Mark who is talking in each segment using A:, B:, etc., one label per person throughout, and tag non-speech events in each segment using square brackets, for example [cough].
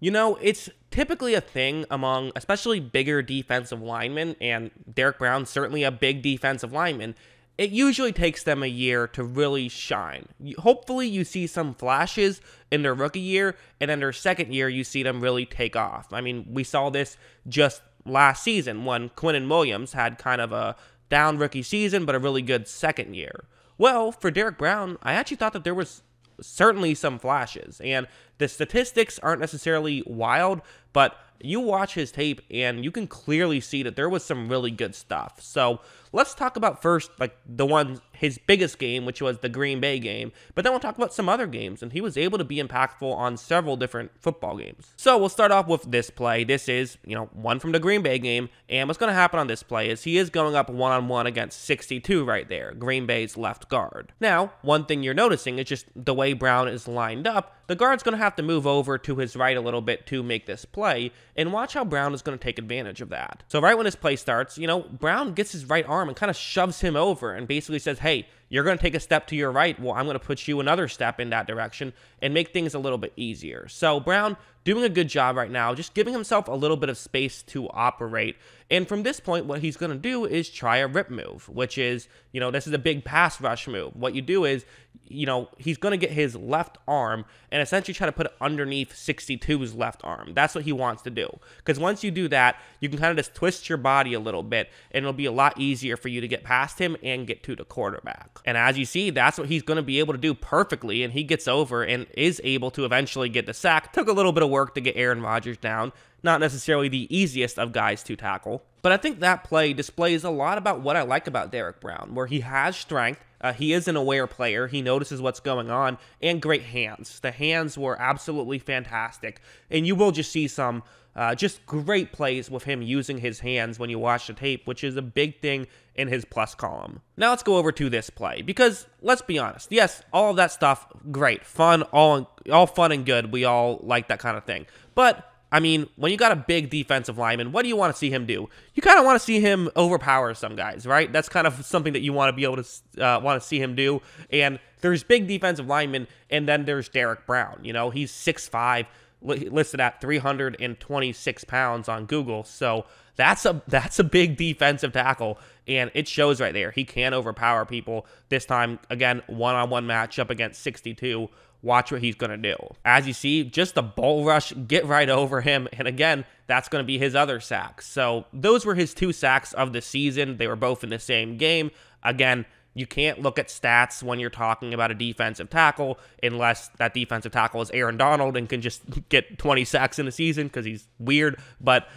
A: You know, it's typically a thing among especially bigger defensive linemen, and Derek Brown's certainly a big defensive lineman. It usually takes them a year to really shine. Hopefully, you see some flashes in their rookie year, and then their second year, you see them really take off. I mean, we saw this just last season when and Williams had kind of a down rookie season, but a really good second year. Well, for Derek Brown, I actually thought that there was certainly some flashes. And the statistics aren't necessarily wild, but you watch his tape and you can clearly see that there was some really good stuff. So let's talk about first, like the ones his biggest game, which was the Green Bay game. But then we'll talk about some other games, and he was able to be impactful on several different football games. So we'll start off with this play. This is, you know, one from the Green Bay game. And what's going to happen on this play is he is going up one on one against 62 right there, Green Bay's left guard. Now, one thing you're noticing is just the way Brown is lined up, the guard's going to have to move over to his right a little bit to make this play, and watch how Brown is going to take advantage of that. So, right when this play starts, you know, Brown gets his right arm and kind of shoves him over and basically says, hey, hey, you're going to take a step to your right. Well, I'm going to put you another step in that direction and make things a little bit easier. So Brown doing a good job right now, just giving himself a little bit of space to operate. And from this point, what he's going to do is try a rip move, which is, you know, this is a big pass rush move. What you do is, you know, he's going to get his left arm and essentially try to put it underneath 62's left arm. That's what he wants to do. Because once you do that, you can kind of just twist your body a little bit and it'll be a lot easier for you to get past him and get to the quarterback. And as you see, that's what he's going to be able to do perfectly. And he gets over and is able to eventually get the sack. Took a little bit of work to get Aaron Rodgers down not necessarily the easiest of guys to tackle. But I think that play displays a lot about what I like about Derek Brown, where he has strength, uh, he is an aware player. He notices what's going on and great hands. The hands were absolutely fantastic. And you will just see some uh, just great plays with him using his hands when you watch the tape, which is a big thing in his plus column. Now let's go over to this play because let's be honest. Yes, all of that stuff, great, fun, all all fun and good. We all like that kind of thing. But I mean, when you got a big defensive lineman, what do you want to see him do? You kind of want to see him overpower some guys, right? That's kind of something that you want to be able to uh, want to see him do. And there's big defensive linemen, and then there's Derek Brown. You know, he's 6'5", listed at 326 pounds on Google. So that's a that's a big defensive tackle, and it shows right there. He can overpower people. This time, again, one-on-one matchup against 62 Watch what he's going to do. As you see, just the bull rush, get right over him. And again, that's going to be his other sack. So those were his two sacks of the season. They were both in the same game. Again, you can't look at stats when you're talking about a defensive tackle unless that defensive tackle is Aaron Donald and can just [laughs] get 20 sacks in a season because he's weird. But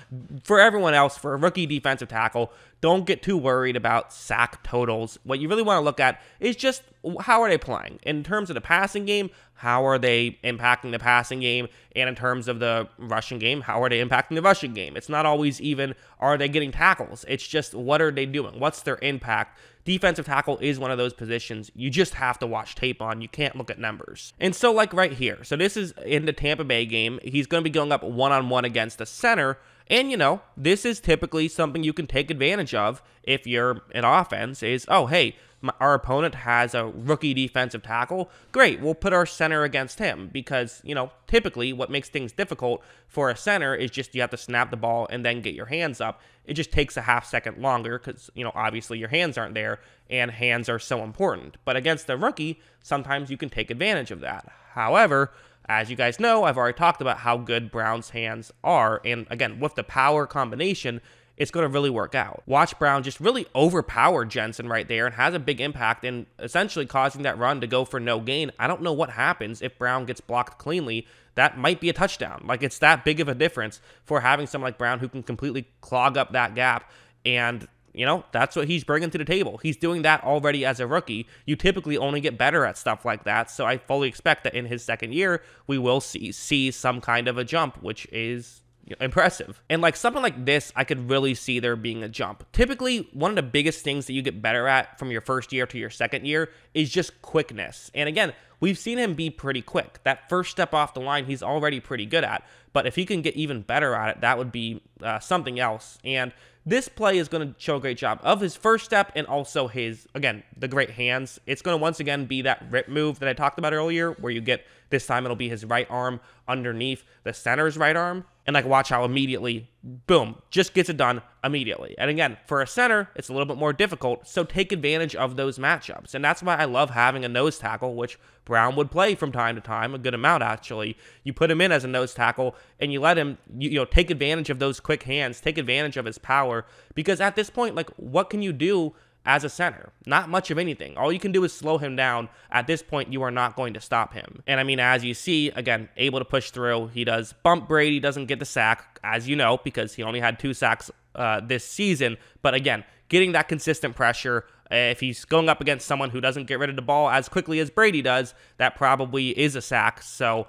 A: for everyone else, for a rookie defensive tackle, don't get too worried about sack totals. What you really want to look at is just how are they playing in terms of the passing game? How are they impacting the passing game? And in terms of the rushing game, how are they impacting the rushing game? It's not always even are they getting tackles? It's just what are they doing? What's their impact? Defensive tackle is one of those positions you just have to watch tape on. You can't look at numbers. And so, like right here, so this is in the Tampa Bay game. He's going to be going up one on one against the center. And you know, this is typically something you can take advantage of if you're an offense is, oh, hey, my, our opponent has a rookie defensive tackle, great, we'll put our center against him because, you know, typically what makes things difficult for a center is just you have to snap the ball and then get your hands up. It just takes a half second longer because, you know, obviously your hands aren't there and hands are so important. But against the rookie, sometimes you can take advantage of that. However, as you guys know, I've already talked about how good Brown's hands are. And again, with the power combination, it's going to really work out. Watch Brown just really overpower Jensen right there and has a big impact in essentially causing that run to go for no gain. I don't know what happens if Brown gets blocked cleanly. That might be a touchdown. Like it's that big of a difference for having someone like Brown who can completely clog up that gap and you know, that's what he's bringing to the table. He's doing that already as a rookie. You typically only get better at stuff like that. So I fully expect that in his second year, we will see, see some kind of a jump, which is impressive. And like something like this, I could really see there being a jump. Typically, one of the biggest things that you get better at from your first year to your second year is just quickness. And again, We've seen him be pretty quick. That first step off the line, he's already pretty good at. But if he can get even better at it, that would be uh, something else. And this play is going to show a great job of his first step and also his, again, the great hands. It's going to once again be that rip move that I talked about earlier, where you get this time it'll be his right arm underneath the center's right arm. And like, watch how immediately boom, just gets it done immediately. And again, for a center, it's a little bit more difficult, so take advantage of those matchups. And that's why I love having a nose tackle, which Brown would play from time to time, a good amount actually. You put him in as a nose tackle and you let him you, you know take advantage of those quick hands, take advantage of his power because at this point like what can you do as a center. Not much of anything. All you can do is slow him down. At this point, you are not going to stop him. And I mean, as you see, again, able to push through. He does bump Brady, doesn't get the sack, as you know, because he only had two sacks uh, this season. But again, getting that consistent pressure. Eh, if he's going up against someone who doesn't get rid of the ball as quickly as Brady does, that probably is a sack. So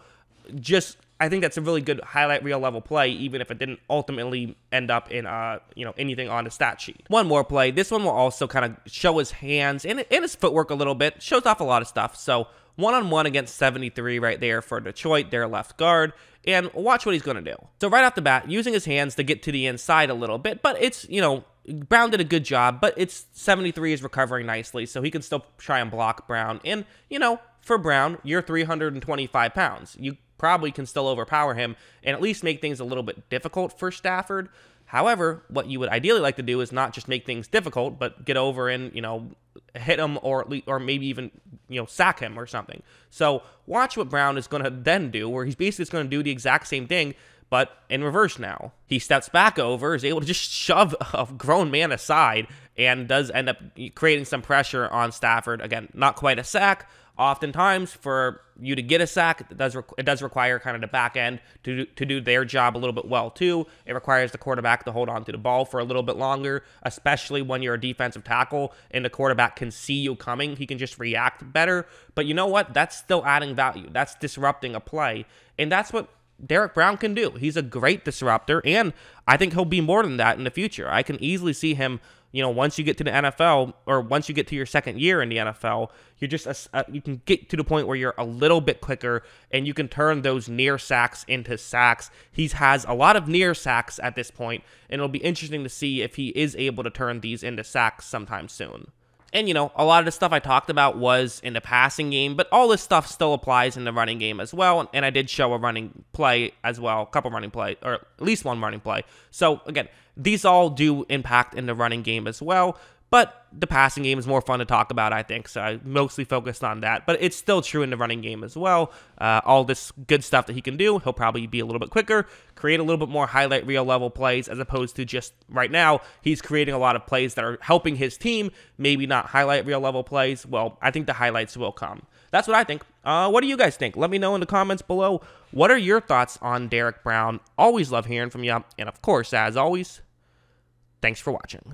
A: just I think that's a really good highlight reel level play, even if it didn't ultimately end up in uh, you know anything on the stat sheet. One more play. This one will also kind of show his hands and, and his footwork a little bit. Shows off a lot of stuff. So one on one against 73 right there for Detroit, their left guard. And watch what he's going to do. So right off the bat, using his hands to get to the inside a little bit, but it's you know Brown did a good job, but it's 73 is recovering nicely, so he can still try and block Brown. And you know for Brown, you're 325 pounds. You probably can still overpower him and at least make things a little bit difficult for Stafford. However, what you would ideally like to do is not just make things difficult, but get over and you know hit him or or maybe even you know sack him or something. So watch what Brown is going to then do, where he's basically going to do the exact same thing, but in reverse now. He steps back over, is able to just shove a grown man aside, and does end up creating some pressure on Stafford. Again, not quite a sack, oftentimes for you to get a sack it does it does require kind of the back end to to do their job a little bit well too it requires the quarterback to hold on to the ball for a little bit longer especially when you're a defensive tackle and the quarterback can see you coming he can just react better but you know what that's still adding value that's disrupting a play and that's what Derek Brown can do. He's a great disruptor, and I think he'll be more than that in the future. I can easily see him, you know, once you get to the NFL or once you get to your second year in the NFL, you're just a, a, you can get to the point where you're a little bit quicker and you can turn those near sacks into sacks. He has a lot of near sacks at this point, and it'll be interesting to see if he is able to turn these into sacks sometime soon. And, you know, a lot of the stuff I talked about was in the passing game, but all this stuff still applies in the running game as well. And I did show a running play as well, a couple running play, or at least one running play. So, again, these all do impact in the running game as well. But the passing game is more fun to talk about, I think. So I mostly focused on that. But it's still true in the running game as well. Uh, all this good stuff that he can do, he'll probably be a little bit quicker, create a little bit more highlight reel level plays, as opposed to just right now, he's creating a lot of plays that are helping his team, maybe not highlight reel level plays. Well, I think the highlights will come. That's what I think. Uh, what do you guys think? Let me know in the comments below. What are your thoughts on Derek Brown? Always love hearing from you. And of course, as always, thanks for watching.